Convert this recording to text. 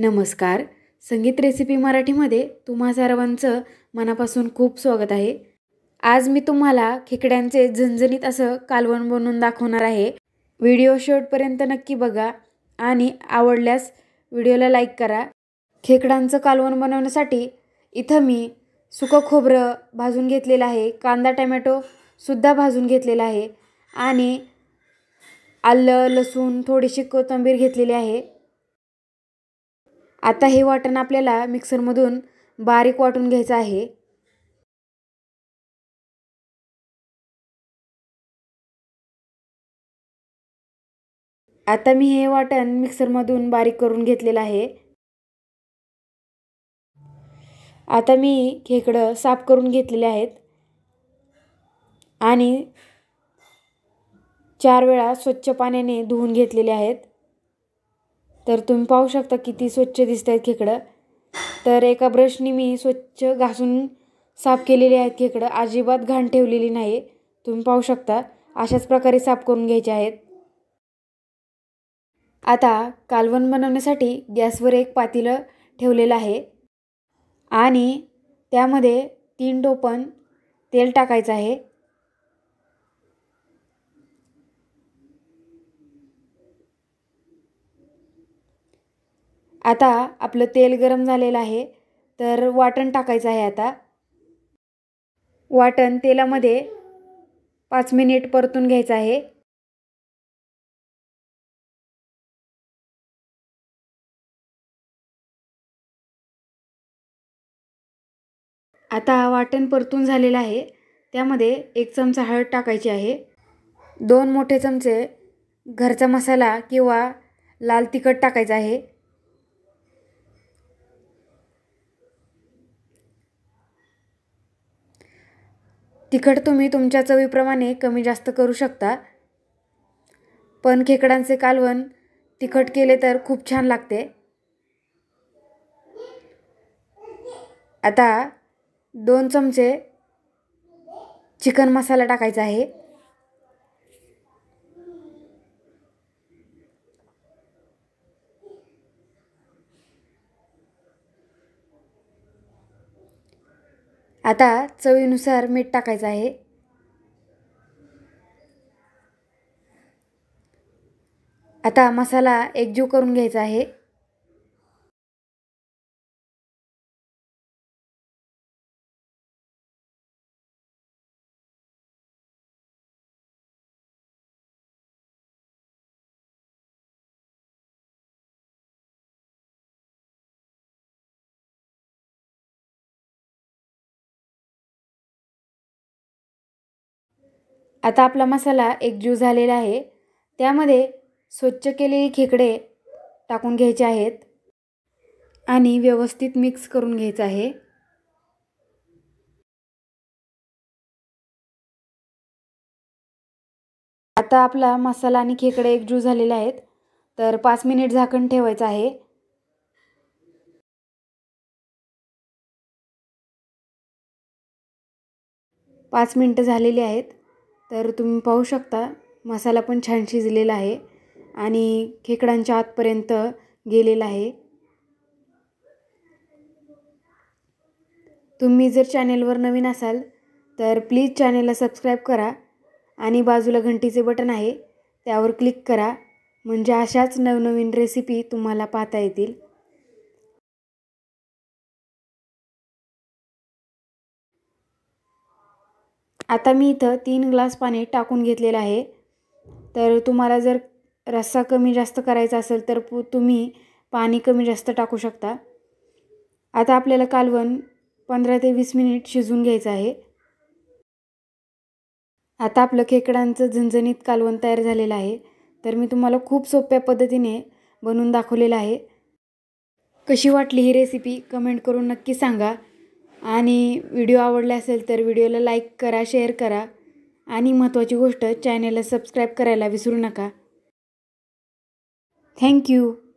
नमस्कार संगीत रेसिपी मराठीमध्ये तुम्हा सर्वांचं मनापासून खूप स्वागत आहे आज मी तुम्हाला खेकड्यांचे झणझणीत असं कालवण बनवून दाखवणार आहे व्हिडिओ शेवटपर्यंत नक्की बघा आणि आवडल्यास व्हिडिओला लाईक करा खेकडांचं कालवण बनवण्यासाठी इथं मी सुकं खोबरं भाजून घेतलेलं आहे कांदा टमॅटोसुद्धा भाजून घेतलेला आहे आणि आलं लसूण थोडीशी कोथिंबीर घेतलेली आहे आता हे वाटण आपल्याला मिक्सरमधून बारीक वाटून घ्यायचं आहे आता मी हे वाटण मिक्सरमधून बारीक करून घेतलेलं आहे आता मी खेकडं साफ करून घेतलेले आहेत आणि चार वेळा स्वच्छ पाण्याने धुवून घेतलेले आहेत तर तुम्ही पाहू शकता किती स्वच्छ दिसत आहेत खेकडं तर एका ब्रशनी मी स्वच्छ घासून साफ केलेले आहेत खेकडं अजिबात घाण ठेवलेली नाही तुम्ही पाहू शकता अशाच प्रकारे साफ करून घ्यायचे आहेत आता कालवण बनवण्यासाठी गॅसवर एक पातीलं ठेवलेलं आहे आणि त्यामध्ये तीन टोपण तेल टाकायचं आहे आता आपलं तेल गरम झालेलं आहे तर वाटण टाकायचं आहे आता वाटण तेलामध्ये पाच मिनिट परतून घ्यायचं आहे आता वाटण परतून झालेलं आहे त्यामध्ये एक चमचा हळद टाकायची आहे दोन मोठे चमचे घरचा मसाला किंवा लाल तिखट टाकायचं आहे तिखट तुम्ही तुमच्या चवीप्रमाणे कमी जास्त करू शकता पण खेकडांचे कालवण तिखट केले तर खूप छान लागते आता दोन चमचे चिकन मसाला टाकायचा आहे आता चवीनुसार मीठ टाकायचं आहे आता मसाला एकजीव करून घ्यायचा आहे आता आपला मसाला एक ज्यूस झालेला आहे त्यामध्ये स्वच्छ केलेली खेकडे टाकून घ्यायचे आहेत आणि व्यवस्थित मिक्स करून घ्यायचं आहे आता आपला मसाला आणि खेकडे एकजीव झालेले आहेत तर पाच मिनिट झाकण ठेवायचं आहे पाच मिनटं झालेली आहेत तर तुम्ही पाहू शकता मसाला पण छान शिजलेला आहे आणि खेकडांच्या आतपर्यंत गेलेला आहे तुम्ही जर चॅनेलवर नवीन असाल तर प्लीज चॅनेलला सबस्क्राईब करा आणि बाजूला घंटीचे बटन आहे त्यावर क्लिक करा म्हणजे अशाच नवनवीन रेसिपी तुम्हाला पाहता येतील आता मी इथं तीन ग्लास पाणी टाकून घेतलेलं आहे तर तुम्हाला जर रस्सा कमी जास्त करायचा असेल तर पु तुम्ही पाणी कमी जास्त टाकू शकता आता आपल्याला कालवण पंधरा ते वीस मिनिट शिजून घ्यायचं आहे आता आपलं खेकडांचं झणझणीत कालवण तयार झालेलं आहे तर मी तुम्हाला खूप सोप्या पद्धतीने बनवून दाखवलेलं आहे कशी वाटली ही रेसिपी कमेंट करून नक्की सांगा आणि व्हिडिओ आवडला असेल तर व्हिडिओला लाईक करा शेअर करा आणि महत्त्वाची गोष्ट चॅनेलला सबस्क्राईब करायला विसरू नका थँक्यू